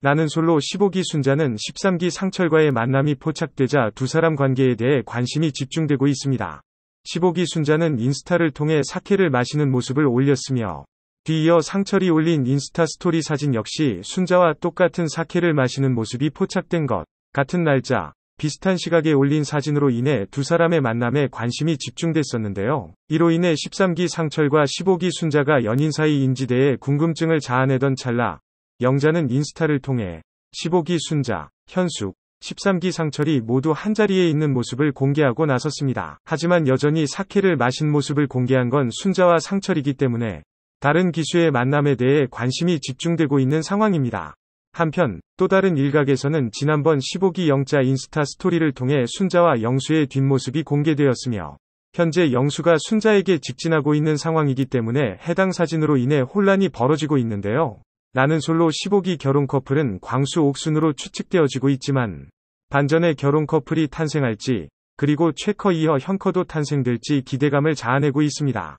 나는 솔로 15기 순자는 13기 상철과의 만남이 포착되자 두 사람 관계에 대해 관심이 집중되고 있습니다. 15기 순자는 인스타를 통해 사케를 마시는 모습을 올렸으며 뒤이어 상철이 올린 인스타 스토리 사진 역시 순자와 똑같은 사케를 마시는 모습이 포착된 것. 같은 날짜, 비슷한 시각에 올린 사진으로 인해 두 사람의 만남에 관심이 집중됐었는데요. 이로 인해 13기 상철과 15기 순자가 연인 사이 인지대에 궁금증을 자아내던 찰나 영자는 인스타를 통해 15기 순자, 현숙, 13기 상철이 모두 한자리에 있는 모습을 공개하고 나섰습니다. 하지만 여전히 사케를 마신 모습을 공개한 건 순자와 상철이기 때문에 다른 기수의 만남에 대해 관심이 집중되고 있는 상황입니다. 한편 또 다른 일각에서는 지난번 15기 영자 인스타 스토리를 통해 순자와 영수의 뒷모습이 공개되었으며 현재 영수가 순자에게 직진하고 있는 상황이기 때문에 해당 사진으로 인해 혼란이 벌어지고 있는데요. 나는 솔로 15기 결혼 커플은 광수 옥순으로 추측되어지고 있지만 반전의 결혼 커플이 탄생할지 그리고 최커 이어 현커도 탄생될지 기대감을 자아내고 있습니다.